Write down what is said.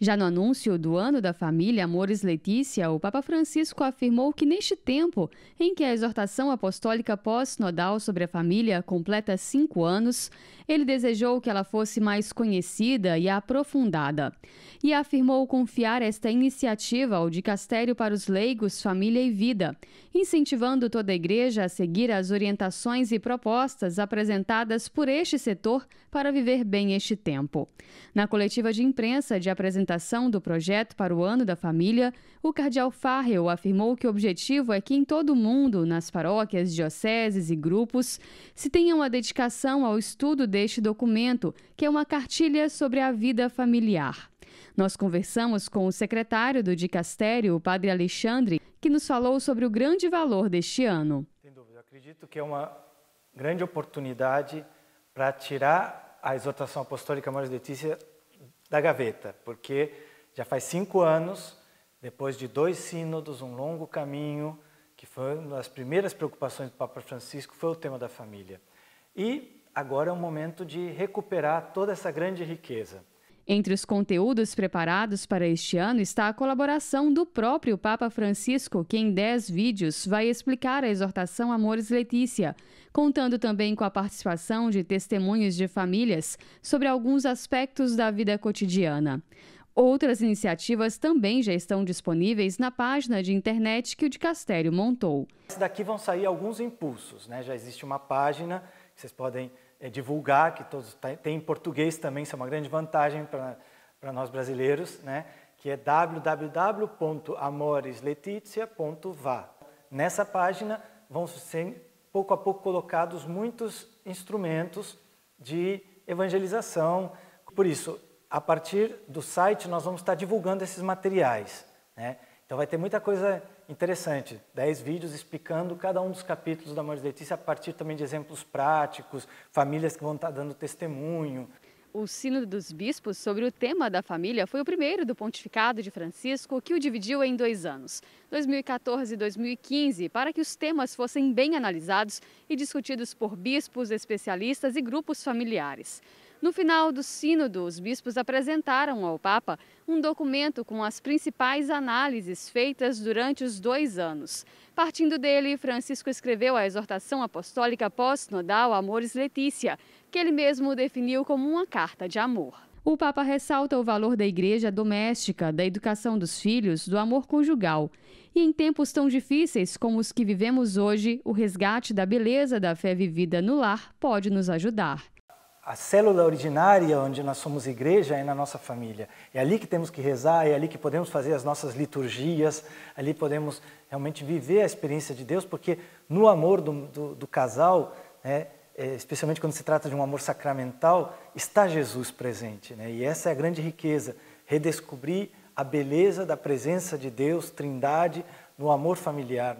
Já no anúncio do Ano da Família Amores Letícia, o Papa Francisco afirmou que neste tempo em que a exortação apostólica pós-nodal sobre a família completa cinco anos, ele desejou que ela fosse mais conhecida e aprofundada. E afirmou confiar esta iniciativa ao Dicastério para os Leigos, Família e Vida, incentivando toda a Igreja a seguir as orientações e propostas apresentadas por este setor para viver bem este tempo. Na coletiva de imprensa de apresentação, apresentação do projeto para o Ano da Família, o cardeal Farrell afirmou que o objetivo é que em todo o mundo, nas paróquias, dioceses e grupos, se tenha uma dedicação ao estudo deste documento, que é uma cartilha sobre a vida familiar. Nós conversamos com o secretário do Dicastério, o padre Alexandre, que nos falou sobre o grande valor deste ano. Sem dúvida, acredito que é uma grande oportunidade para tirar a exortação apostólica de Letícia da gaveta, porque já faz cinco anos, depois de dois sínodos, um longo caminho, que foi uma das primeiras preocupações do Papa Francisco, foi o tema da família. E agora é o momento de recuperar toda essa grande riqueza. Entre os conteúdos preparados para este ano está a colaboração do próprio Papa Francisco, que em 10 vídeos vai explicar a exortação Amores Letícia, contando também com a participação de testemunhos de famílias sobre alguns aspectos da vida cotidiana. Outras iniciativas também já estão disponíveis na página de internet que o Dicastério montou. Daqui vão sair alguns impulsos, né? Já existe uma página que vocês podem é divulgar, que todos tá, tem em português também, isso é uma grande vantagem para nós brasileiros, né? que é www.amoresletizia.va. Nessa página vão ser pouco a pouco colocados muitos instrumentos de evangelização. Por isso, a partir do site nós vamos estar divulgando esses materiais. Né? Então vai ter muita coisa interessante, 10 vídeos explicando cada um dos capítulos da Mãe de Letícia a partir também de exemplos práticos, famílias que vão estar tá dando testemunho. O Sino dos Bispos sobre o tema da família foi o primeiro do pontificado de Francisco, que o dividiu em dois anos, 2014 e 2015, para que os temas fossem bem analisados e discutidos por bispos, especialistas e grupos familiares. No final do Sínodo, os bispos apresentaram ao Papa um documento com as principais análises feitas durante os dois anos. Partindo dele, Francisco escreveu a exortação apostólica pós-nodal Amores Letícia, que ele mesmo definiu como uma carta de amor. O Papa ressalta o valor da igreja doméstica, da educação dos filhos, do amor conjugal. E em tempos tão difíceis como os que vivemos hoje, o resgate da beleza da fé vivida no lar pode nos ajudar a célula originária onde nós somos igreja é na nossa família. É ali que temos que rezar, é ali que podemos fazer as nossas liturgias, ali podemos realmente viver a experiência de Deus, porque no amor do, do, do casal, né, é, especialmente quando se trata de um amor sacramental, está Jesus presente. Né? E essa é a grande riqueza, redescobrir a beleza da presença de Deus, trindade, no amor familiar.